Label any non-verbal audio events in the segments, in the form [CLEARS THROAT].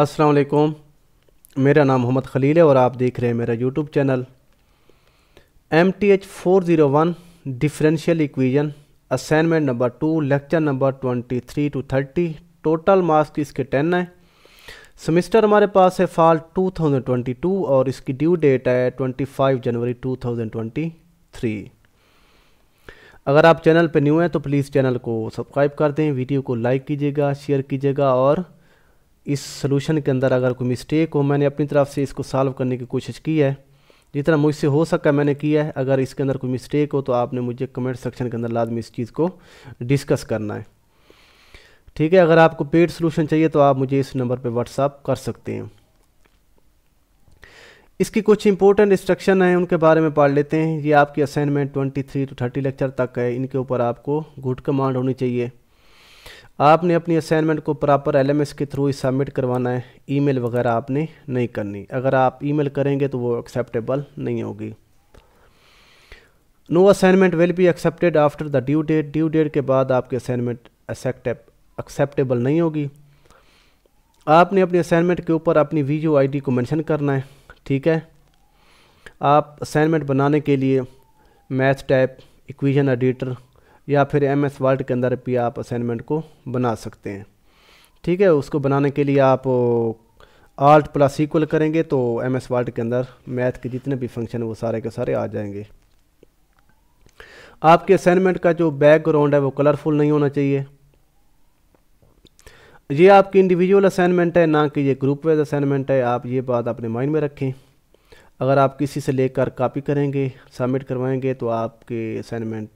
अस्सलाम वालेकुम मेरा नाम मोहम्मद खलील है और आप देख रहे हैं मेरा YouTube channel M T H four zero one differential equation assignment number two lecture number twenty three two thirty total marks इसके टेन है सेमेस्टर हमारे पास है fall two thousand twenty two और इसकी ड्यू डेट है twenty five January two thousand twenty three अगर आप चैनल पर न्यू हैं तो प्लीज़ चैनल को सब्सक्राइब कर दें वीडियो को लाइक कीजिएगा शेयर कीजिएगा और इस सोलूशन के अंदर अगर कोई मिस्टेक हो मैंने अपनी तरफ से इसको सॉल्व करने की कोशिश की है जितना मुझसे हो सका मैंने किया है अगर इसके अंदर कोई मिस्टेक हो तो आपने मुझे कमेंट सेक्शन के अंदर लाजमी इस चीज़ को डिस्कस करना है ठीक है अगर आपको पेड सोल्यूशन चाहिए तो आप मुझे इस नंबर पर व्हाट्सअप कर सकते हैं इसकी कुछ इंपॉर्टेंट इंस्ट्रक्शन हैं उनके बारे में पढ़ लेते हैं ये आपकी असाइनमेंट 23 टू 30 लेक्चर तक है इनके ऊपर आपको गुड कमांड होनी चाहिए आपने अपनी असाइनमेंट को प्रॉपर एलएमएस के थ्रू ही सबमिट करवाना है ईमेल वगैरह आपने नहीं करनी अगर आप ईमेल करेंगे तो वो एक्सेप्टेबल नहीं होगी no assignment will be accepted after the due date due date के बाद आपकी असाइनमेंट एक्सेप्टेबल नहीं होगी आपने अपनी असाइनमेंट के ऊपर अपनी वीडियो आईडी आई डी को मेंशन करना है ठीक है आप असाइनमेंट बनाने के लिए मैथ टाइप इक्वेशन एडिटर या फिर एम एस वर्ल्ड के अंदर भी आप असाइनमेंट को बना सकते हैं ठीक है उसको बनाने के लिए आप आल्ट प्लस इक्वल करेंगे तो एम एस वर्ल्ड के अंदर मैथ के जितने भी फंक्शन वो सारे के सारे आ जाएंगे आपके असाइनमेंट का जो बैकग्राउंड है वो कलरफुल नहीं होना चाहिए ये आपकी इंडिविजुअल असाइनमेंट है ना कि ये ग्रुप वाइज असाइनमेंट है आप ये बात अपने माइंड में रखें अगर आप किसी से लेकर कॉपी करेंगे सबमिट करवाएंगे तो आपके असाइनमेंट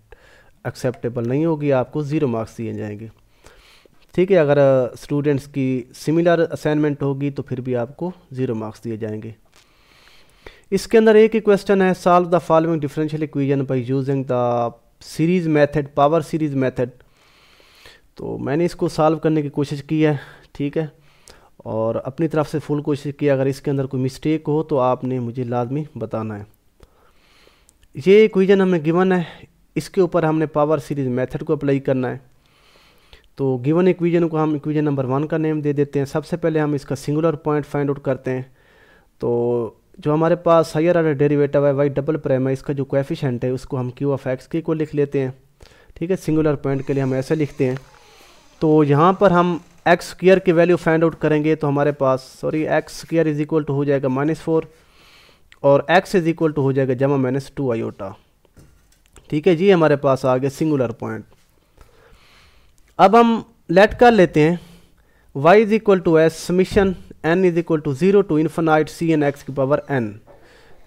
एक्सेप्टेबल नहीं होगी आपको ज़ीरो मार्क्स दिए जाएंगे ठीक है अगर स्टूडेंट्स की सिमिलर असाइनमेंट होगी तो फिर भी आपको ज़ीरो मार्क्स दिए जाएंगे इसके अंदर एक ही क्वेश्चन है solve the following differential equation by using the series method power series method तो मैंने इसको सॉल्व करने की कोशिश की है ठीक है और अपनी तरफ से फुल कोशिश की अगर इसके अंदर कोई मिस्टेक हो तो आपने मुझे लाजमी बताना है ये इक्वेशन हमें गिवन है इसके ऊपर हमने पावर सीरीज मेथड को अप्लाई करना है तो गिवन इक्वेजन को हम इक्वेजन नंबर वन का नेम दे देते हैं सबसे पहले हम इसका सिंगुलर पॉइंट फाइंड आउट करते हैं तो जो हमारे पास हायर आर्डर डेरिवेटिव है वाई डबल प्राइम है इसका जो कोएफिशिएंट है उसको हम क्यू ऑफ एक्स के को लिख लेते हैं ठीक है सिंगुलर पॉइंट के लिए हम ऐसे लिखते हैं तो यहाँ पर हम एक्स स्क्र की वैल्यू फाइंड आउट करेंगे तो हमारे पास sorry X square is equal to हो जाएगा माइनस फोर और एक्स इज इक्वल टू हो जाएगा जमा माइनस टू आयोटा ठीक है जी हमारे पास आ गया सिंगुलर पॉइंट अब हम लेट कर लेते हैं y is equal to S summation N is equal to zero to infinite C N X की पावर n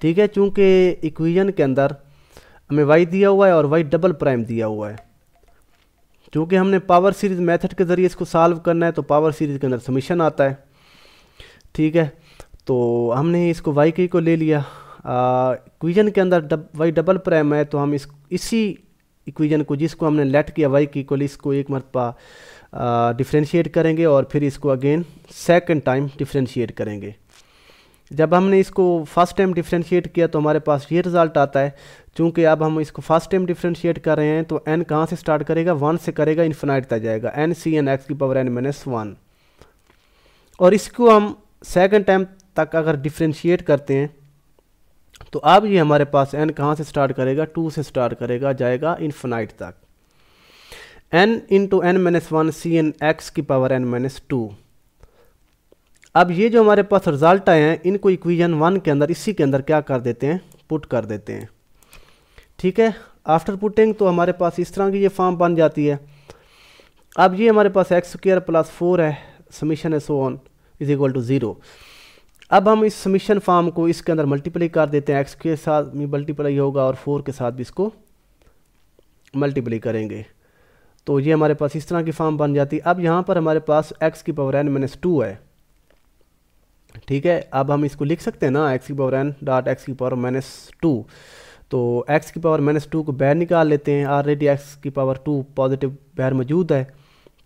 ठीक है चूँकि इक्वेशन के अंदर हमें y दिया हुआ है और y डबल प्राइम दिया हुआ है चूँकि हमने पावर सीरीज़ मेथड के ज़रिए इसको सॉल्व करना है तो पावर सीरीज़ के अंदर समिशन आता है ठीक है तो हमने इसको y के को ले लिया इक्वीजन के अंदर डब, वाई डबल प्राइम है तो हम इस इसी इक्वीजन को जिसको हमने लेट किया वाई की इक्वल इसको एक मरतबा डिफ्रेंशिएट करेंगे और फिर इसको अगेन सेकेंड टाइम डिफ्रेंशिएट करेंगे जब हमने इसको फर्स्ट टाइम डिफ्रेंशिएट किया तो हमारे पास ये रिज़ल्ट आता है चूँकि अब हम इसको फर्स्ट टाइम डिफ्रेंशिएट कर रहे हैं तो एन कहाँ से स्टार्ट करेगा वन से करेगा इन्फिनाइट तक जाएगा एन सी एन एक्स की पावर एन माइनस वन और इसको हम सेकेंड टाइम तक अगर डिफ्रेंशिएट करते हैं तो अब ये हमारे पास एन कहाँ से स्टार्ट करेगा टू से स्टार्ट करेगा जाएगा इन्फनाइट तक N into N minus one C N X की पावर एन माइनस टू अब ये जो हमारे पास रिजल्ट आए हैं इनको इक्वेशन वन के अंदर इसी के अंदर क्या कर देते हैं पुट कर देते हैं ठीक है आफ्टर पुटिंग तो हमारे पास इस तरह की ये फॉर्म बन जाती है अब ये हमारे पास एक्स स्क्र प्लस फोर है summation S on is equal to zero अब हम इस समीशन फार्म को इसके अंदर मल्टीप्लाई कर देते हैं एक्स के साथ भी मल्टीप्लाई होगा और फोर के साथ भी इसको मल्टीप्लाई करेंगे तो ये हमारे पास इस तरह की फार्म बन जाती है अब यहाँ पर हमारे पास एक्स की पावर एन माइनस टू है ठीक है अब हम इसको लिख सकते हैं ना एक्स की पावर एन डॉट एक्स की पावर माइनस टू तो एक्स की पावर माइनस टू को बाहर निकाल लेते हैं ऑलरेडी एक्स की पावर टू पॉजिटिव बाहर मौजूद है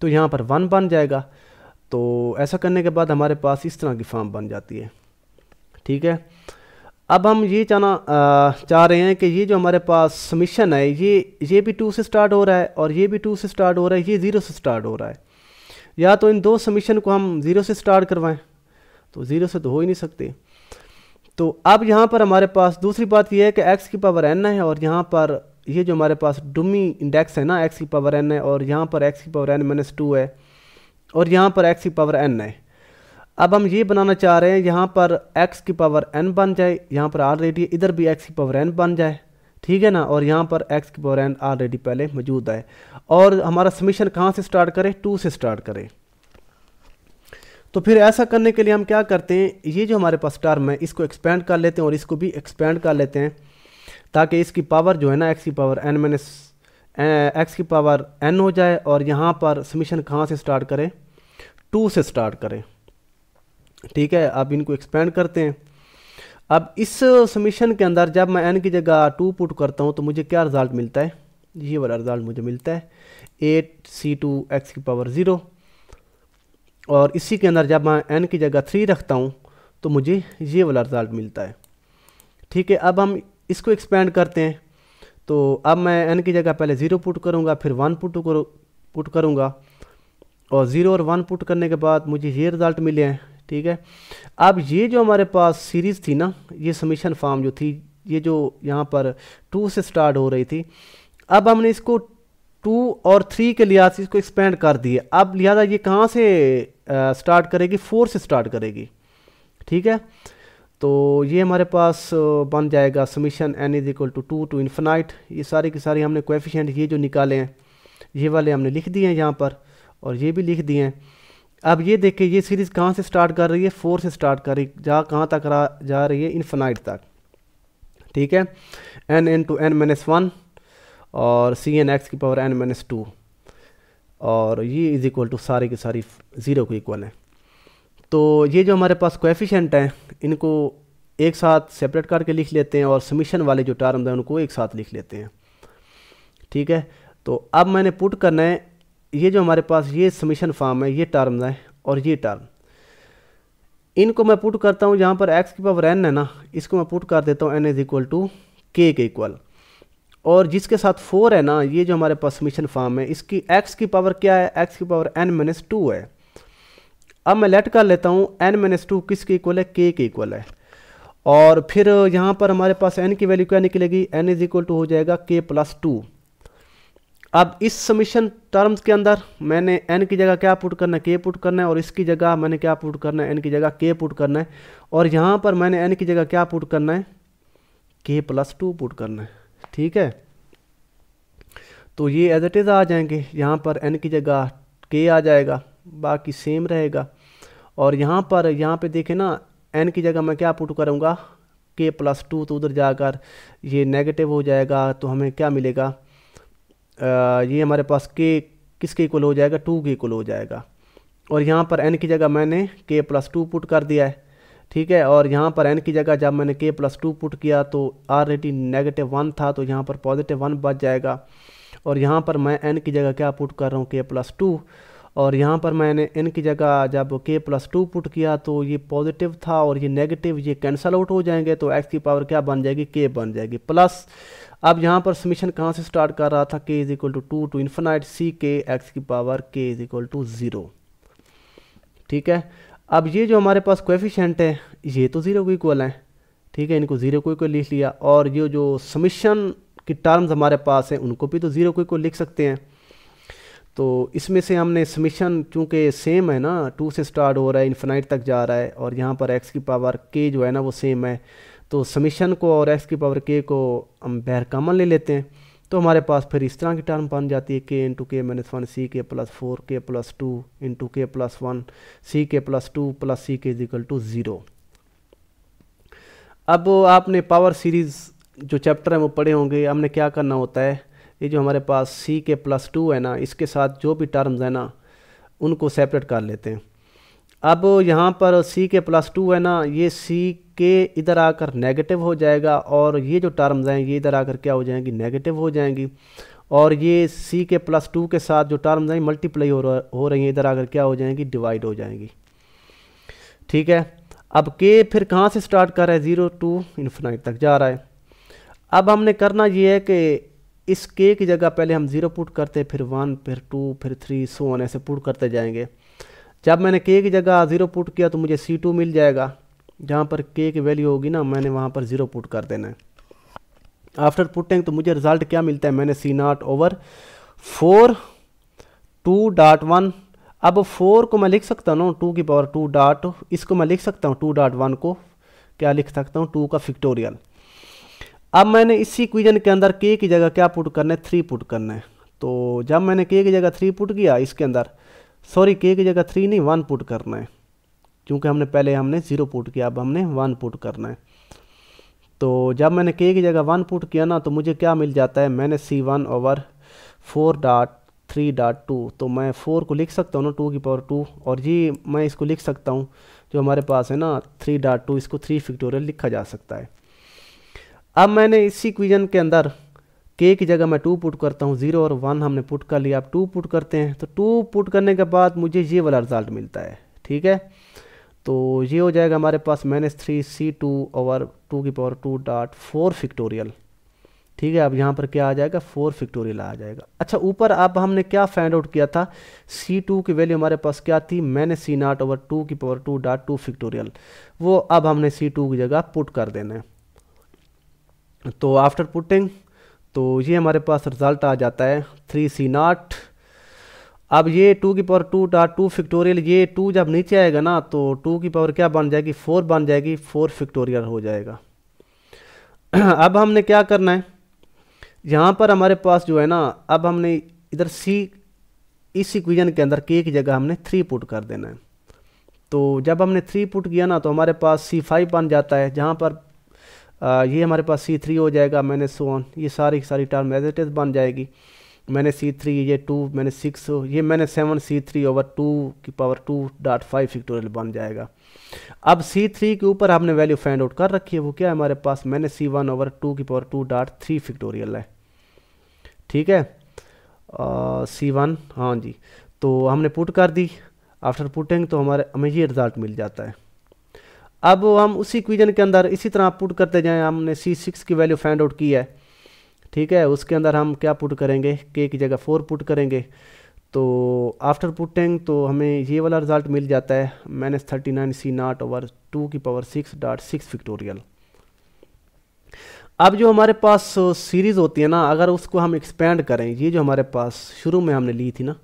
तो यहाँ पर वन बन जाएगा तो ऐसा करने के बाद हमारे पास इस तरह की फार्म बन जाती है ठीक है अब हम ये चाहना चाह रहे हैं कि ये जो हमारे पास समिशन है ये ये भी टू से स्टार्ट हो रहा है और ये भी टू से स्टार्ट हो रहा है ये ज़ीरो से स्टार्ट हो रहा है या तो इन दो समिशन को हम ज़ीरो से स्टार्ट करवाएं तो ज़ीरो से तो हो ही नहीं सकते तो अब यहाँ पर हमारे पास दूसरी बात यह है कि एक्स की पावर एन है और यहाँ पर ये जो हमारे पास डुमी इंडेक्स है ना एक्स की पावर एन है और यहाँ पर एक्स की पावर एन माइनस टू है और यहाँ पर एक्स की पावर एन है अब हम ये बनाना चाह रहे हैं यहाँ पर x की पावर n बन जाए यहाँ पर ऑलरेडी इधर भी x की पावर n बन जाए ठीक है ना और यहाँ पर x की पावर n ऑलरेडी पहले मौजूद है और हमारा समीशन कहाँ से स्टार्ट करें टू से स्टार्ट करें तो फिर ऐसा करने के लिए हम क्या करते हैं ये जो हमारे पास टर्म है इसको एक्सपेंड कर लेते हैं और इसको भी एक्सपेंड कर लेते हैं ताकि इसकी पावर जो है ना एक्स की पावर एन माइनस एक्स की पावर एन हो जाए और यहाँ पर समीशन कहाँ से स्टार्ट करें टू से स्टार्ट करें ठीक है अब इनको एक्सपेंड करते हैं अब इस समीशन के अंदर जब मैं एन की जगह टू पुट करता हूँ तो मुझे क्या रिज़ल्ट मिलता है ये वाला रिज़ल्ट मुझे मिलता है एट सी टू एक्स की पावर ज़ीरो और इसी के अंदर जब मैं एन की जगह थ्री रखता हूँ तो मुझे ये वाला रिज़ल्ट मिलता है ठीक है अब हम इसको एक्सपेंड करते हैं तो अब मैं एन की जगह पहले ज़ीरो पुट करूँगा फिर वन पुट करो पुट करूँगा और ज़ीरो और वन पुट करने के बाद मुझे ये रिज़ल्ट मिले हैं ठीक है अब ये जो हमारे पास सीरीज़ थी ना ये समीशन फार्म जो थी ये जो यहाँ पर टू से स्टार्ट हो रही थी अब हमने इसको टू और थ्री के लिहाज से इसको एक्सपेंड कर दिए अब लिहाजा ये कहाँ से आ, स्टार्ट करेगी फोर से स्टार्ट करेगी ठीक है तो ये हमारे पास बन जाएगा summation N is equal to two to infinite ये सारे के सारे हमने कोएफिशिएंट ये जो निकाले हैं ये वाले हमने लिख दिए हैं यहाँ पर और ये भी लिख दिए हैं अब ये देखिए ये सीरीज़ कहाँ से स्टार्ट कर रही है फोर से स्टार्ट कर रही जा कहाँ तक जा रही है इन्फिनाइट तक ठीक है N N two N minus one और सी एन एक्स की पावर एन माइनस टू और ये इज़ इक्वल टू सारी की सारी ज़ीरो को इक्वल है तो ये जो हमारे पास कोएफिशिएंट हैं इनको एक साथ सेपरेट करके लिख लेते हैं और समीशन वाले जो टर्म हैं उनको एक साथ लिख लेते हैं ठीक है तो अब मैंने पुट करना है ये जो हमारे पास ये समीशन फॉर्म है ये टर्म है और ये टर्म इनको मैं पुट करता हूँ जहाँ पर एक्स की पावर एन है ना इसको मैं पुट कर देता हूँ एन इज़ इक्वल टू के के इक्वल और जिसके साथ फोर है ना ये जो हमारे पास समीशन फॉर्म है इसकी एक्स की पावर क्या है एक्स की पावर एन माइनस टू है अब मैं लेट कर लेता हूँ एन माइनस टू किस के इक्वल है के के इक्वल है और फिर यहाँ पर हमारे पास एन की वैल्यू क्या निकलेगी एन इज़ इक्वल टू हो जाएगा के प्लस टू अब इस समीशन टर्म्स के अंदर मैंने एन की जगह क्या पुट करना है के पुट करना है और इसकी जगह मैंने क्या पुट करना है एन की जगह के पुट करना है और यहाँ पर मैंने एन की जगह क्या पुट करना है के प्लस टू पुट करना है ठीक है तो ये एज एट इज़ आ जाएंगे यहाँ पर एन की जगह के आ जाएगा बाकी सेम रहेगा और यहाँ पर यहाँ पर देखें ना एन की जगह मैं क्या पुट करूँगा के प्लस टू तो उधर जाकर ये नेगेटिव हो जाएगा तो हमें क्या मिलेगा ये हमारे पास के किसके इक्वल हो जाएगा टू के इक्वल हो जाएगा और यहाँ पर एन की जगह मैंने के प्लस टू पुट कर दिया है ठीक है और यहाँ पर एन की जगह जब मैंने के प्लस टू पुट किया तो आर रेटी नेगेटिव वन था तो यहाँ पर पॉजिटिव वन बच जाएगा और यहाँ पर मैं एन की जगह क्या पुट कर रहा हूँ के प्लस टू और यहाँ पर मैंने एन की जगह जब के प्लस टू पुट किया तो ये पॉजिटिव था और ये नेगेटिव ये कैंसल आउट हो जाएंगे तो एक्स की पावर क्या बन जाएगी के बन जाएगी प्लस अब यहाँ पर समीशन कहाँ से स्टार्ट कर रहा था K is equal to two to infinite C K X की पावर के इज इक्वल टू ज़ीरो ठीक है अब ये जो हमारे पास कोफिशेंट है ये तो ज़ीरो को इक्वल है ठीक है इनको ज़ीरो को इक्वल लिख लिया और ये जो समीशन की टर्म्स हमारे पास हैं उनको भी तो ज़ीरो को इक्वल लिख सकते हैं तो इसमें से हमने समीशन चूँकि सेम है ना टू से स्टार्ट हो रहा है इन्फिनाइट तक जा रहा है और यहाँ पर एक्स की पावर के जो है ना वो सेम है तो समीशन को और एक्स की पावर के को हम बैर कामन ले लेते हैं तो हमारे पास फिर इस तरह की टर्म बन जाती है के इंटू के minus one C K plus four K plus two into K plus one C K plus to plus सी के इजिकल टू ज़ीरो अब आपने पावर सीरीज़ जो चैप्टर है वो पढ़े होंगे हमने क्या करना होता है ये जो हमारे पास सी के प्लस टू है ना इसके साथ जो भी टर्म्स है ना उनको सेपरेट कर लेते हैं अब यहाँ पर सी के प्लस टू है ना ये सी के इधर आकर नेगेटिव हो जाएगा और ये जो टर्म्स हैं ये इधर आकर क्या हो जाएंगी नेगेटिव हो जाएंगी और ये सी के प्लस टू के साथ जो टर्म्स हैं मल्टीप्लाई हो हो रही हैं इधर आकर क्या हो जाएंगी डिवाइड हो जाएंगी ठीक है अब के फिर कहाँ से स्टार्ट कर रहा है ज़ीरो टू इन्फिनाइट तक जा रहा है अब हमने करना ये है कि इस के की जगह पहले हम ज़ीरो पुट करते फिर वन फिर टू फिर थ्री सो वन ऐसे पुट करते जाएंगे जब मैंने के की जगह ज़ीरो पुट किया तो मुझे सी टू मिल जाएगा जहाँ पर के की वैल्यू होगी ना मैंने वहाँ पर ज़ीरो पुट कर देना है आफ्टर पुटिंग तो मुझे रिज़ल्ट क्या मिलता है मैंने C naught over four two dot one अब फोर को मैं लिख सकता हूँ टू की पावर टू डाट इसको मैं लिख सकता हूँ टू डाट वन को क्या लिख सकता हूँ टू का फिक्टोरियल अब मैंने इसी इक्वेशन के अंदर के की जगह क्या पुट करना है थ्री पुट करना है तो जब मैंने के की जगह थ्री पुट किया इसके अंदर सॉरी के की जगह थ्री नहीं वन पुट करना है क्योंकि हमने पहले हमने ज़ीरो पुट किया अब हमने वन पुट करना है तो जब मैंने के की जगह वन पुट किया ना तो मुझे क्या मिल जाता है मैंने C one over four dot three dot two तो मैं फोर को लिख सकता हूँ ना टू की पावर टू और ये मैं इसको लिख सकता हूँ जो हमारे पास है ना थ्री डॉट टू इसको थ्री फिक्टोरियल लिखा जा सकता है अब मैंने इसी क्विजन के अंदर के की जगह मैं टू पुट करता हूँ ज़ीरो और वन हमने पुट कर लिया आप टू पुट करते हैं तो टू पुट करने के बाद मुझे ये वाला रिज़ल्ट मिलता है ठीक है तो ये हो जाएगा हमारे पास minus three C two over two की power two dot four factorial ठीक है अब यहाँ पर क्या आ जाएगा फोर फिक्टोरियल आ जाएगा अच्छा ऊपर अब हमने क्या फाइंड आउट किया था सी टू की वैल्यू हमारे पास क्या थी minus C naught over two की power two dot two factorial वो अब हमने सी टू की जगह पुट कर देना है तो आफ्टर पुटिंग तो ये हमारे पास रिज़ल्ट आ जाता है थ्री सी नाट अब ये टू की power two dot two factorial ये टू जब नीचे आएगा ना तो टू की पावर क्या बन जाएगी फोर बन जाएगी फोर फिक्टोरियल हो जाएगा [CLEARS THROAT] अब हमने क्या करना है यहाँ पर हमारे पास जो है ना अब हमने इधर सी इस इक्वेशन के अंदर के की जगह हमने थ्री पुट कर देना है तो जब हमने थ्री पुट किया ना तो हमारे पास सी फाइव बन जाता है जहाँ पर ये हमारे पास सी थ्री हो जाएगा मैंने सोन ये सारी सारी टर्म एज इट इज़ बन जाएगी मैंने सी थ्री ये टू मैंने सिक्स ये मैंने seven C three over two की power two dot five factorial बन जाएगा अब सी थ्री के ऊपर हमने वैल्यू फाइंड आउट कर रखी है वो क्या है हमारे पास मैंने सी वन ओवर टू की power two dot three factorial है ठीक है सी वन हाँ जी तो हमने पुट कर दी आफ्टर पुटिंग तो हमारे हमें ये रिज़ल्ट मिल जाता है अब हम उसी इक्वेजन के अंदर इसी तरह पुट करते जाएं हमने सी सिक्स की वैल्यू फाइंड आउट की है ठीक है उसके अंदर हम क्या पुट करेंगे के की जगह फोर पुट करेंगे तो आफ्टर पुटिंग तो हमें ये वाला रिज़ल्ट मिल जाता है minus thirty nine C naught over two की power six dot six factorial अब जो हमारे पास सीरीज़ uh, होती है ना अगर उसको हम एक्सपेंड करें ये जो हमारे पास शुरू में हमने ली थी ना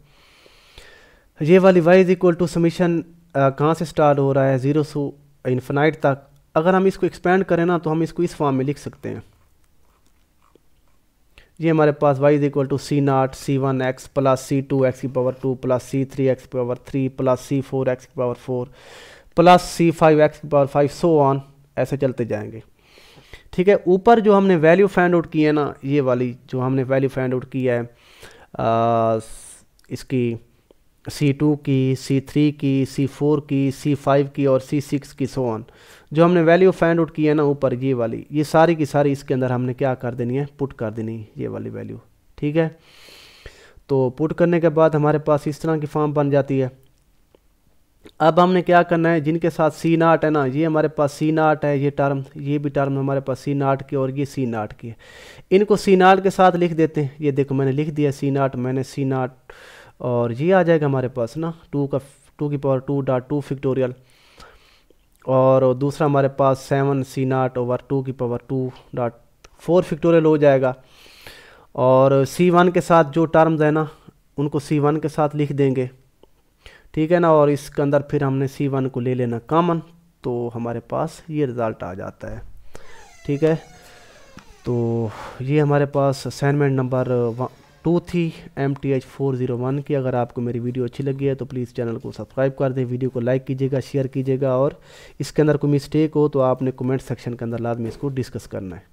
ये वाली Y is equal to summation कहाँ से स्टार्ट हो रहा है ज़ीरो सो इन्फाइट तक अगर हम इसको एक्सपेंड करें ना तो हम इसको इस फॉर्म में लिख सकते हैं ये हमारे पास y is equal to C naught C one X plus C two X की power two plus C three X की power three plus C four X की power four plus C five X की power five so on ऐसे चलते जाएंगे ठीक है ऊपर जो हमने वैल्यू फाइंड आउट की है ना ये वाली जो हमने वैल्यू फाइंड आउट की है आ, इसकी C2 की C3 की C4 की C5 की और C6 की सो ऑन जो हमने वैल्यू फाइंड आउट की है ना ऊपर ये वाली ये सारी की सारी इसके अंदर हमने क्या कर देनी है पुट कर देनी है ये वाली वैल्यू ठीक है तो पुट करने के बाद हमारे पास इस तरह की फॉर्म बन जाती है अब हमने क्या करना है जिनके साथ सी नाट है ना ये हमारे पास सी नाट है ये टर्म ये भी टर्म हमारे पास सी नाट की और ये सी नाट की है इनको सी नाट के साथ लिख देते हैं ये देखो मैंने लिख दिया सी नाट मैंने सी नाट और ये आ जाएगा हमारे पास ना टू का टू की power two dot two factorial और दूसरा हमारे पास seven C naught over two की power two dot four factorial हो जाएगा और सी वन के साथ जो टर्म्स है ना उनको सी वन के साथ लिख देंगे ठीक है ना और इसके अंदर फिर हमने सी वन को ले लेना कॉमन तो हमारे पास ये रिज़ल्ट आ जाता है ठीक है तो ये हमारे पास असाइनमेंट नंबर टू थी M T H four zero one की अगर आपको मेरी वीडियो अच्छी लगी है तो प्लीज़ चैनल को सब्सक्राइब कर दें वीडियो को लाइक कीजिएगा शेयर कीजिएगा और इसके अंदर कोई मिस्टेक हो तो आपने कमेंट सेक्शन के अंदर लाजमी इसको डिस्कस करना है